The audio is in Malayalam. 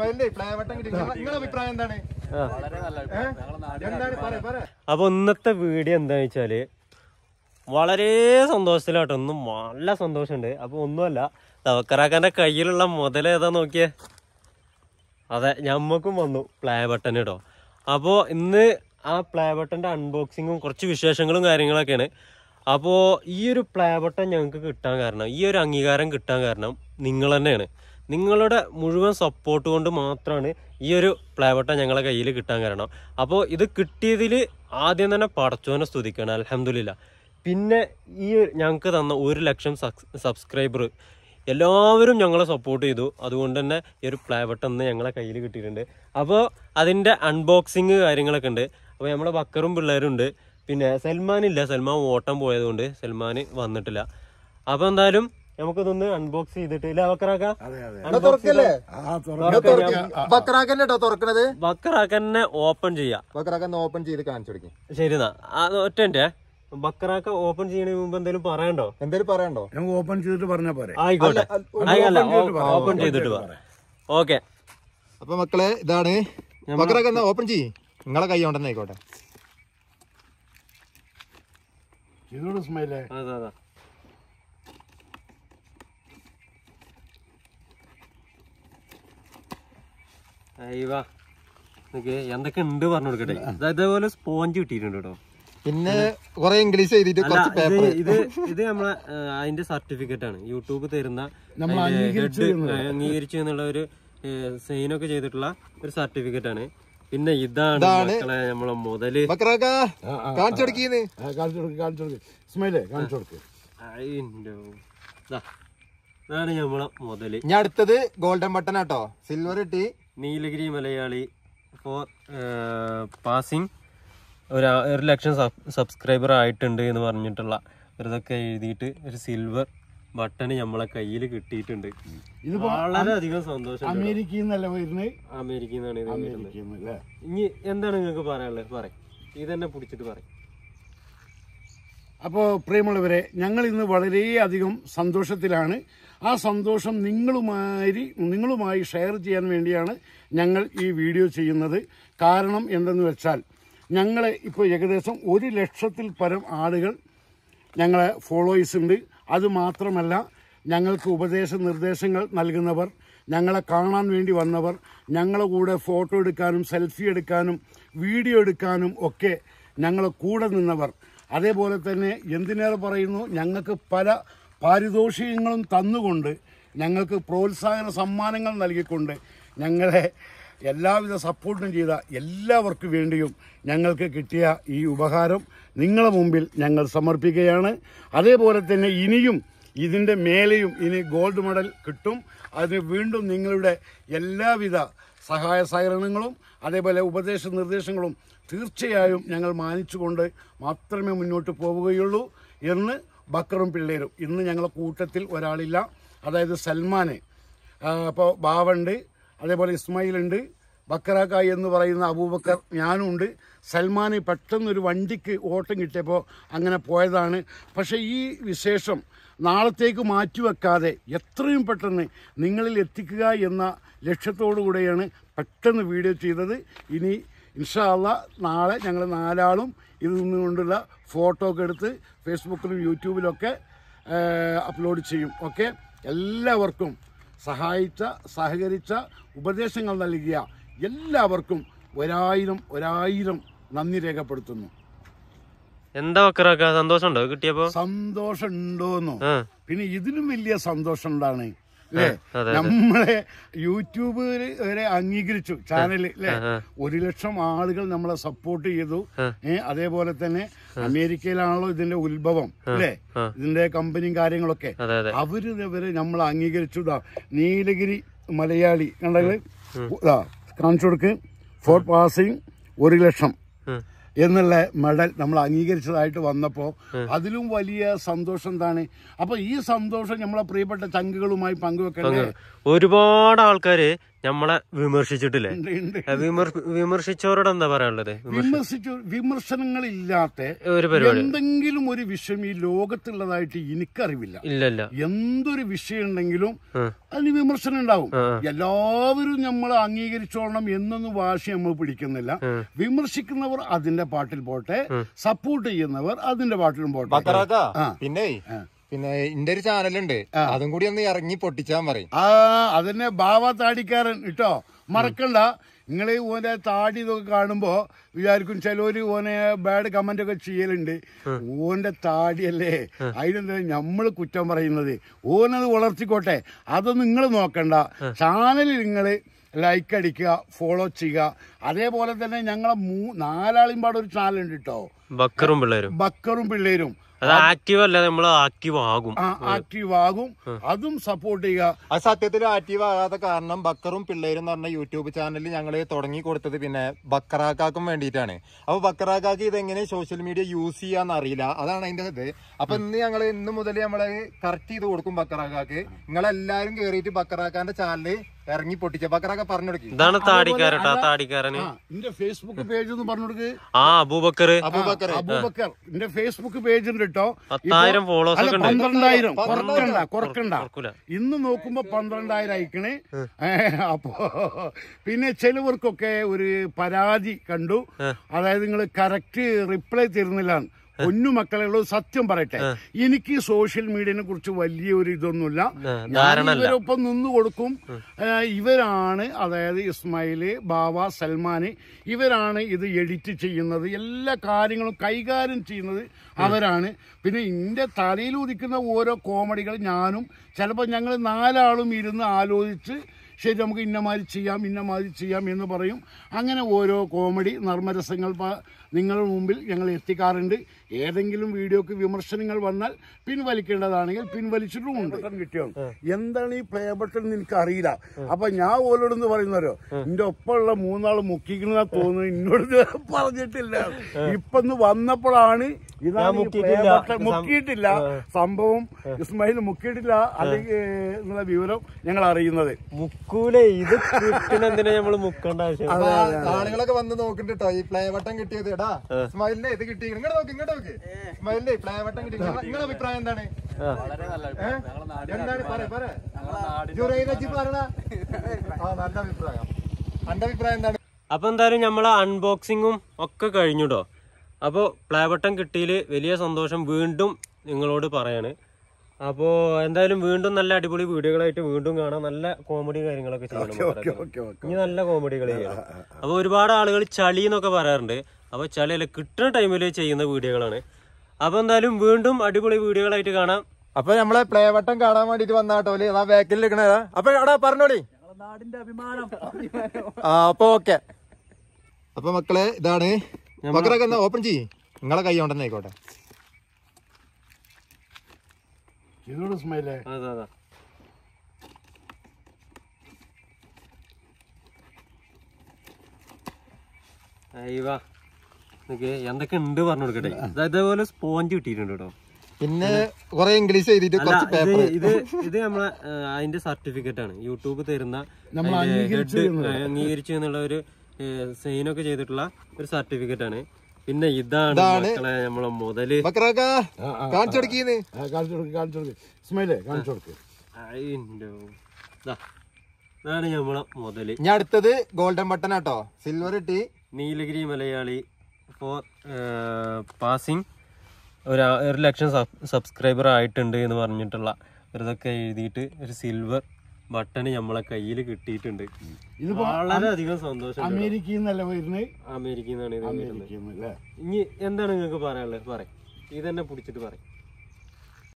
കിട്ടി നിങ്ങളുടെ അഭിപ്രായം എന്താണ് അപ്പൊ ഇന്നത്തെ വീഡിയോ എന്താണെന്ന് വെച്ചാല് വളരെ സന്തോഷത്തിലാട്ടോ ഒന്നും നല്ല സന്തോഷമുണ്ട് അപ്പൊ ഒന്നുമല്ല തവക്കറാക്കാന്റെ കയ്യിലുള്ള മുതൽ ഏതാ നോക്കിയേ അതെ ഞമ്മക്കും വന്നു പ്ലേ ബട്ടൺ കേട്ടോ അപ്പോൾ ഇന്ന് ആ പ്ലേ ബട്ടന്റെ അൺബോക്സിങ്ങും കുറച്ച് വിശേഷങ്ങളും കാര്യങ്ങളൊക്കെയാണ് അപ്പോൾ ഈ ഒരു പ്ലേ ബട്ടൺ ഞങ്ങൾക്ക് കിട്ടാൻ കാരണം ഈ ഒരു അംഗീകാരം കിട്ടാൻ കാരണം നിങ്ങൾ തന്നെയാണ് നിങ്ങളുടെ മുഴുവൻ സപ്പോർട്ട് കൊണ്ട് മാത്രമാണ് ഈ ഒരു പ്ലേവട്ട ഞങ്ങളെ കയ്യിൽ കിട്ടാൻ കാരണം അപ്പോൾ ഇത് കിട്ടിയതിൽ ആദ്യം തന്നെ പടച്ചോനെ സ്തുതിക്കണം അലഹമില്ല പിന്നെ ഈ ഞങ്ങൾക്ക് തന്ന ഒരു ലക്ഷം സബ്സ്ക്രൈബർ എല്ലാവരും ഞങ്ങളെ സപ്പോർട്ട് ചെയ്തു അതുകൊണ്ട് തന്നെ ഈ ഒരു പ്ലേവട്ട ഇന്ന് ഞങ്ങളെ കയ്യിൽ കിട്ടിയിട്ടുണ്ട് അപ്പോൾ അതിൻ്റെ അൺബോക്സിങ് കാര്യങ്ങളൊക്കെ ഉണ്ട് അപ്പോൾ നമ്മുടെ ബക്കറും പിള്ളേരും ഉണ്ട് പിന്നെ സൽമാൻ ഇല്ല സൽമാൻ ഓട്ടം പോയതുകൊണ്ട് സൽമാൻ വന്നിട്ടില്ല അപ്പോൾ എന്തായാലും നമുക്കിതൊന്ന് അൺബോക്സ് ചെയ്തിട്ട് ഇല്ല ബക്രാക്ക ബക്രാക്കന്നെ ഓപ്പൺ ചെയ്യാം ബക്രാക്കന്നെ ഓപ്പൺ ചെയ്ത് കാണിച്ചു കൊടുക്കും അത് ഒറ്റന്റെ ബക്രാക്ക ഓപ്പൺ ചെയ്യണ മുമ്പ് എന്തെങ്കിലും പറയണ്ടോ എന്തെങ്കിലും പറയണ്ടോ ഓപ്പൺ ചെയ്തിട്ട് പറഞ്ഞാ പോരെ ആയിക്കോട്ടെ ഓപ്പൺ ചെയ്തിട്ട് ഓക്കെ അപ്പൊ മക്കളെ ഇതാണ് ബക്രാക്ക ഓപ്പൺ ചെയ്യും നിങ്ങളെ കൈ കൊണ്ടെന്നായിക്കോട്ടെ ഇതോട് സ്മൈലേ അതെ അതെ എന്തൊക്കെ ഉണ്ട് പറഞ്ഞു കൊടുക്കട്ടെ അതേപോലെ സ്പോഞ്ച് കിട്ടിയിട്ടുണ്ട് കേട്ടോ പിന്നെ കുറെ ഇംഗ്ലീഷ് എഴുതിയിട്ട് കുറച്ച് പേപ്പർ ഇത് ഇത് നമ്മളെ അതിന്റെ സർട്ടിഫിക്കറ്റ് ആണ് യൂട്യൂബ് തരുന്ന അംഗീകരിച്ചു എന്നുള്ള ഒരു സൈൻ ഒക്കെ ചെയ്തിട്ടുള്ള ഒരു സർട്ടിഫിക്കറ്റ് ആണ് പിന്നെ ഇതാണ് മക്കളെ നമ്മളെ മുതല് കാണിച്ചു കൊടുക്കുന്നേ കാണിച്ചു കൊടുക്ക് കാണിച്ചു കൊടുക്ക് ഇസ്മയിലേ കാണിച്ചു കൊടുക്ക് ഇതാണ് നമ്മളെ മുതല് ഞാൻ അടുത്തത് ഗോൾഡൻ ബട്ടൺ ആട്ടോ സിൽവർ കിട്ടി നീലഗിരി മലയാളി ഫോർ പാസിങ് ഒരു ഒരു ലക്ഷം സബ്സ്ക്രൈബർ ആയിട്ടുണ്ട് എന്ന് പറഞ്ഞിട്ടുള്ള ഒരിതൊക്കെ എഴുതിയിട്ട് ഒരു സിൽവർ ബട്ടൺ നമ്മളെ കയ്യിൽ കിട്ടിയിട്ടുണ്ട് ഇത് വളരെയധികം സന്തോഷം അമേരിക്കയിൽ നിന്നല്ല വരുന്നത് അമേരിക്കയിൽ നിന്നാണ് ഇത് വരുന്നത് ഇനി എന്താണ് നിങ്ങൾക്ക് പറയാനുള്ളത് പറയും തന്നെ പിടിച്ചിട്ട് പറയും അപ്പോൾ പ്രിയമുള്ളവരെ ഞങ്ങൾ ഇന്ന് വളരെയധികം സന്തോഷത്തിലാണ് ആ സന്തോഷം നിങ്ങളുമായി നിങ്ങളുമായി ഷെയർ ചെയ്യാൻ വേണ്ടിയാണ് ഞങ്ങൾ ഈ വീഡിയോ ചെയ്യുന്നത് കാരണം എന്തെന്ന് വെച്ചാൽ ഞങ്ങളെ ഇപ്പോൾ ഏകദേശം ഒരു ലക്ഷത്തിൽ പരം ആളുകൾ ഞങ്ങളെ ഫോളോയേഴ്സ് ഉണ്ട് അതുമാത്രമല്ല ഞങ്ങൾക്ക് ഉപദേശ നിർദ്ദേശങ്ങൾ നൽകുന്നവർ ഞങ്ങളെ കാണാൻ വേണ്ടി വന്നവർ ഞങ്ങളെ കൂടെ ഫോട്ടോ എടുക്കാനും സെൽഫി എടുക്കാനും വീഡിയോ എടുക്കാനും ഒക്കെ ഞങ്ങളെ കൂടെ നിന്നവർ അതേപോലെ തന്നെ എന്തിനേറെ പറയുന്നു ഞങ്ങൾക്ക് പല പാരിതോഷികങ്ങളും തന്നുകൊണ്ട് ഞങ്ങൾക്ക് പ്രോത്സാഹന സമ്മാനങ്ങൾ നൽകിക്കൊണ്ട് ഞങ്ങളെ എല്ലാവിധ സപ്പോർട്ടും ചെയ്ത എല്ലാവർക്കും വേണ്ടിയും ഞങ്ങൾക്ക് കിട്ടിയ ഈ ഉപഹാരം നിങ്ങളുടെ മുമ്പിൽ ഞങ്ങൾ സമർപ്പിക്കുകയാണ് അതേപോലെ തന്നെ ഇനിയും ഇതിൻ്റെ മേലെയും ഇനി ഗോൾഡ് മെഡൽ കിട്ടും അതിന് വീണ്ടും നിങ്ങളുടെ എല്ലാവിധ സഹായ സഹകരണങ്ങളും അതേപോലെ ഉപദേശ നിർദ്ദേശങ്ങളും തീർച്ചയായും ഞങ്ങൾ മാനിച്ചുകൊണ്ട് മാത്രമേ മുന്നോട്ട് പോവുകയുള്ളൂ എന്ന് ബക്കറും പിള്ളേരും ഇന്ന് ഞങ്ങളുടെ കൂട്ടത്തിൽ ഒരാളില്ല അതായത് സൽമാന് അപ്പോൾ ബാവുണ്ട് അതേപോലെ ഇസ്മായിലുണ്ട് ബക്കറാക്കായി എന്ന് പറയുന്ന അബൂബക്കർ ഞാനും ഉണ്ട് സൽമാന് പെട്ടെന്നൊരു വണ്ടിക്ക് ഓട്ടം കിട്ടിയപ്പോൾ അങ്ങനെ പോയതാണ് പക്ഷേ ഈ വിശേഷം നാളത്തേക്ക് മാറ്റിവെക്കാതെ എത്രയും പെട്ടെന്ന് നിങ്ങളിൽ എത്തിക്കുക എന്ന ലക്ഷ്യത്തോടു കൂടെയാണ് പെട്ടെന്ന് വീഡിയോ ചെയ്തത് ഇനി ഇൻഷാല്ല നാളെ ഞങ്ങൾ നാലാളും ഇത് നിന്നുകൊണ്ടുള്ള ഫോട്ടോ ഒക്കെ എടുത്ത് ഫേസ്ബുക്കിലും യൂട്യൂബിലൊക്കെ അപ്ലോഡ് ചെയ്യും ഓക്കെ എല്ലാവർക്കും സഹായിച്ച സഹകരിച്ച ഉപദേശങ്ങൾ നൽകിയ എല്ലാവർക്കും ഒരായിരം ഒരായിരം നന്ദി രേഖപ്പെടുത്തുന്നു എന്താ സന്തോഷമുണ്ടോ കിട്ടിയപ്പോ സന്തോഷം പിന്നെ ഇതിലും വലിയ സന്തോഷം ഉണ്ടാണേ നമ്മളെ യൂട്യൂബിൽ വരെ അംഗീകരിച്ചു ചാനൽ അല്ലേ ഒരു ലക്ഷം ആളുകൾ നമ്മളെ സപ്പോർട്ട് ചെയ്തു അതേപോലെ തന്നെ അമേരിക്കയിലാണല്ലോ ഇതിന്റെ ഉത്ഭവം അല്ലേ ഇതിന്റെ കമ്പനിയും കാര്യങ്ങളൊക്കെ അവര് ഇവര് നമ്മൾ അംഗീകരിച്ചു നീലഗിരി മലയാളി കണ്ടത് കാണിച്ചു കൊടുക്ക് ഫോർ പാസിംഗ് ഒരു ലക്ഷം എന്നുള്ള മെഡൽ നമ്മൾ അംഗീകരിച്ചതായിട്ട് വന്നപ്പോൾ അതിലും വലിയ സന്തോഷം എന്താണ് അപ്പൊ ഈ സന്തോഷം നമ്മളെ പ്രിയപ്പെട്ട ചങ്കുകളുമായി പങ്കുവെക്കണ്ടേ ഒരുപാട് ആൾക്കാര് നമ്മളെ വിമർശിച്ചിട്ടില്ലേ വിമർശിച്ചവരോട് എന്താ പറയാനുള്ളത് വിമർശിച്ചു വിമർശനങ്ങളില്ലാത്ത ഒരു പരിപാടി എന്തെങ്കിലും ഒരു വിഷയം ഈ ലോകത്തുള്ളതായിട്ട് എനിക്കറിവില്ല ഇല്ലല്ല എന്തൊരു വിഷയം ഉണ്ടെങ്കിലും അതിന് വിമർശനം ഉണ്ടാവും എല്ലാവരും നമ്മൾ അംഗീകരിച്ചോളണം എന്നൊന്നും വാശി നമ്മൾ പിടിക്കുന്നില്ല വിമർശിക്കുന്നവർ അതിന്റെ പാട്ടിൽ പോട്ടെ സപ്പോർട്ട് ചെയ്യുന്നവർ അതിന്റെ പാട്ടിലും പോട്ടെ പിന്നെ പിന്നെ എന്റെ ഒരു ചാനലുണ്ട് അതും കൂടി ഒന്ന് ഇറങ്ങി പൊട്ടിച്ചാൻ പറയും ആ അതന്നെ ബാവ താടിക്കാരൻ ഇട്ടോ മറക്കണ്ട നിങ്ങൾ ഓന്റെ താടി ഇതൊക്കെ കാണുമ്പോൾ വിചാരിക്കും ചിലര് ഓനെ ബാഡ് കമന്റ് ഒക്കെ ചെയ്യലുണ്ട് ഓന്റെ താടിയല്ലേ അതിനെന്താ നമ്മൾ കുറ്റം പറയുന്നത് ഓനത് വളർത്തിക്കോട്ടെ അത് നിങ്ങൾ നോക്കണ്ട ചാനലിൽ നിങ്ങൾ ലൈക്ക് അടിക്കുക ഫോളോ ചെയ്യുക അതേപോലെ തന്നെ ഞങ്ങളെ മൂ നാലാളിമ്പാട് ഒരു ചാനലുണ്ട് കേട്ടോ ബക്കറും പിള്ളേരും ബക്കറും പിള്ളേരും അത് അല്ല നമ്മൾ ആക്റ്റീവ് ആകും ആക്റ്റീവ് ആകും അതും സപ്പോർട്ട് ചെയ്യുക ആ സത്യത്തിൽ ആക്റ്റീവ് ആകാത്ത കാരണം ബക്കറും പിള്ളേരും എന്ന് പറഞ്ഞ യൂട്യൂബ് ചാനൽ ഞങ്ങൾ തുടങ്ങി കൊടുത്തത് പിന്നെ ബക്കറാക്കാക്കും വേണ്ടിയിട്ടാണ് അപ്പൊ ബക്കറാക്കാക്ക് ഇതെങ്ങനെ സോഷ്യൽ മീഡിയ യൂസ് ചെയ്യാന്ന് അറിയില്ല അതാണ് അതിന്റെ ഇത് അപ്പൊ ഇന്ന് ഞങ്ങൾ ഇന്ന് മുതൽ നമ്മള് കറക്റ്റ് ചെയ്ത് കൊടുക്കും ബക്കറാക്കാക്ക് നിങ്ങളെല്ലാരും കേറിയിട്ട് ബക്കറാക്കാന്റെ ചാനല് ഇറങ്ങി പൊട്ടിച്ച ബക്കറൊക്കെ പറഞ്ഞു കൊടുക്കും ഇതാണ് താടിക്കാരട്ടോ താടിക്കാരന് എന്റെ ഫേസ്ബുക്ക് പേജ് എന്ന് പറഞ്ഞു ആ അബൂബക്കർ അബൂബക്കർ അബൂബക്കർ എന്റെ ഫേസ്ബുക്ക് പേജ് ഉണ്ട് കേട്ടോ പത്തായിരം ഫോളോസ് ഒക്കെ പന്ത്രണ്ടായിരം കുറക്കണ്ട കുറക്കണ്ട ഇന്ന് നോക്കുമ്പോ പന്ത്രണ്ടായിരം അയക്കണേ അപ്പോ പിന്നെ ചിലവർക്കൊക്കെ ഒരു പരാതി കണ്ടു അതായത് നിങ്ങൾ കറക്റ്റ് റിപ്ലൈ തരുന്നില്ലാണ് ഒന്നു മക്കളുള്ളത് സത്യം പറയട്ടെ എനിക്ക് സോഷ്യൽ മീഡിയനെ കുറിച്ച് വലിയ ഒരു ഇതൊന്നുമില്ല ഇവരൊപ്പം നിന്നു കൊടുക്കും ഇവരാണ് അതായത് ഇസ്മായിൽ ബാബ സൽമാൻ ഇവരാണ് ഇത് എഡിറ്റ് ചെയ്യുന്നത് എല്ലാ കാര്യങ്ങളും കൈകാര്യം ചെയ്യുന്നത് അവരാണ് പിന്നെ എന്റെ തലയിൽ ഉദിക്കുന്ന ഓരോ കോമഡികൾ ഞാനും ചിലപ്പോൾ ഞങ്ങൾ നാലാളും ഇരുന്ന് ആലോചിച്ച് ശരി നമുക്ക് ഇന്നമാതിരി ചെയ്യാം ഇന്നമാതിരി ചെയ്യാം എന്ന് പറയും അങ്ങനെ ഓരോ കോമഡി നർമ്മരസങ്ങൾ നിങ്ങളുടെ മുമ്പിൽ ഞങ്ങൾ എത്തിക്കാറുണ്ട് ഏതെങ്കിലും വീഡിയോക്ക് വിമർശനങ്ങൾ വന്നാൽ പിൻവലിക്കേണ്ടതാണെങ്കിൽ പിൻവലിച്ചിട്ടുമുണ്ട് കിട്ടിയോ എന്താണ് ഈ പ്ലേ ബട്ടൺ എനിക്ക് അറിയില്ല അപ്പൊ ഞാൻ ഓലോടെന്ന് പറയുന്നവരോ എന്റെ ഒപ്പമുള്ള മൂന്നാൾ മുക്കിക്കണെന്നാ തോന്നുന്നു എന്നോട് പറഞ്ഞിട്ടില്ല ഇപ്പൊ വന്നപ്പോഴാണ് ഇതാണ് മുക്കിയിട്ടില്ല സംഭവം ഇസ്മായിൽ മുക്കിയിട്ടില്ല അല്ലെങ്കിൽ എന്നുള്ള വിവരം ഞങ്ങൾ അറിയുന്നത് മുക്കൂലേ ഇത് നമ്മൾ ആളുകളൊക്കെ വന്ന് നോക്കിട്ടോ ഈ പ്ലേ ബട്ടൺ കിട്ടിയത് എടാ ഇസ്മായിലിന്റെ ഇത് കിട്ടി ഇങ്ങോട്ട് നോക്കി ഇങ്ങോട്ട് കിട്ടി അഭിപ്രായം എന്താണ് എന്താണ് പറ പറ അഭിപ്രായം അഭിപ്രായം എന്താണ് അപ്പൊ എന്തായാലും നമ്മളെ അൺബോക്സിങ്ങും ഒക്കെ കഴിഞ്ഞുട്ടോ അപ്പോൾ പ്ലേവട്ടം കിട്ടിയില് വലിയ സന്തോഷം വീണ്ടും നിങ്ങളോട് പറയാണ് അപ്പോൾ എന്തായാലും വീണ്ടും നല്ല അടിപൊളി വീഡിയോകളായിട്ട് വീണ്ടും കാണാം നല്ല കോമഡി കാര്യങ്ങളൊക്കെ ചെയ്യണം ഇനി നല്ല കോമഡികൾ ചെയ്യണം അപ്പോൾ ഒരുപാട് ആളുകൾ ചളി എന്നൊക്കെ പറയാറുണ്ട് അപ്പോൾ ചളിയല്ല കിട്ടുന്ന ടൈമിൽ ചെയ്യുന്ന വീഡിയോകളാണ് അപ്പോൾ എന്തായാലും വീണ്ടും അടിപൊളി വീഡിയോകളായിട്ട് കാണാം അപ്പൊ നമ്മളെ പ്ലേ വട്ടം കാണാൻ വേണ്ടിട്ട് വന്നാട്ടോലി അതാ ബാക്കിൽ നിൽക്കണേ അപ്പൊ എടാ പറഞ്ഞോളി നാടിന്റെ അഭിമാനം ആ അപ്പൊ ഓക്കെ അപ്പൊ മക്കളെ ഇതാണ് മക്കളൊക്കെ ഓപ്പൺ ചെയ്യ് നിങ്ങളെ കൈ കൊണ്ടെന്നെ ആയിക്കോട്ടെ അയ്യോ എന്തൊക്കെ ഉണ്ട് പറഞ്ഞു കൊടുക്കട്ടെ അതേപോലെ സ്പോഞ്ച് കിട്ടിയിട്ടുണ്ട് പിന്നെ കുറെ ഇംഗ്ലീഷ് ഇത് ഇത് നമ്മളെ അതിന്റെ സർട്ടിഫിക്കറ്റ് ആണ് യൂട്യൂബ് തരുന്ന അംഗീകരിച്ചു എന്നുള്ള ഒരു സൈനൊക്കെ ഒക്കെ ചെയ്തിട്ടുള്ള ഒരു സർട്ടിഫിക്കറ്റ് ആണ് പിന്നെ ഇതാണ് നമ്മളെ മുതല് ഇതാണ് നമ്മളെ മുതല് ഞാൻ അടുത്തത് ഗോൾഡൻ ബട്ടൺ ആട്ടോ സിൽവർ ഇട്ടി നീലഗിരി മലയാളി ഇപ്പോൾ പാസിങ് ഒരു ഒരു ലക്ഷം സബ്സ്ക്രൈബർ ആയിട്ടുണ്ട് എന്ന് പറഞ്ഞിട്ടുള്ള ഒരിതൊക്കെ എഴുതിയിട്ട് ഒരു സിൽവർ ബട്ടൺ നമ്മളെ കയ്യിൽ കിട്ടിയിട്ടുണ്ട് വളരെയധികം സന്തോഷം അമേരിക്കയിൽ നിന്നല്ല വരുന്നത് അമേരിക്കയിൽ നിന്നാണ് ഇനി എന്താണ് നിങ്ങൾക്ക് പറയാനുള്ളത് പറയും ഇതന്നെ പിടിച്ചിട്ട് പറയും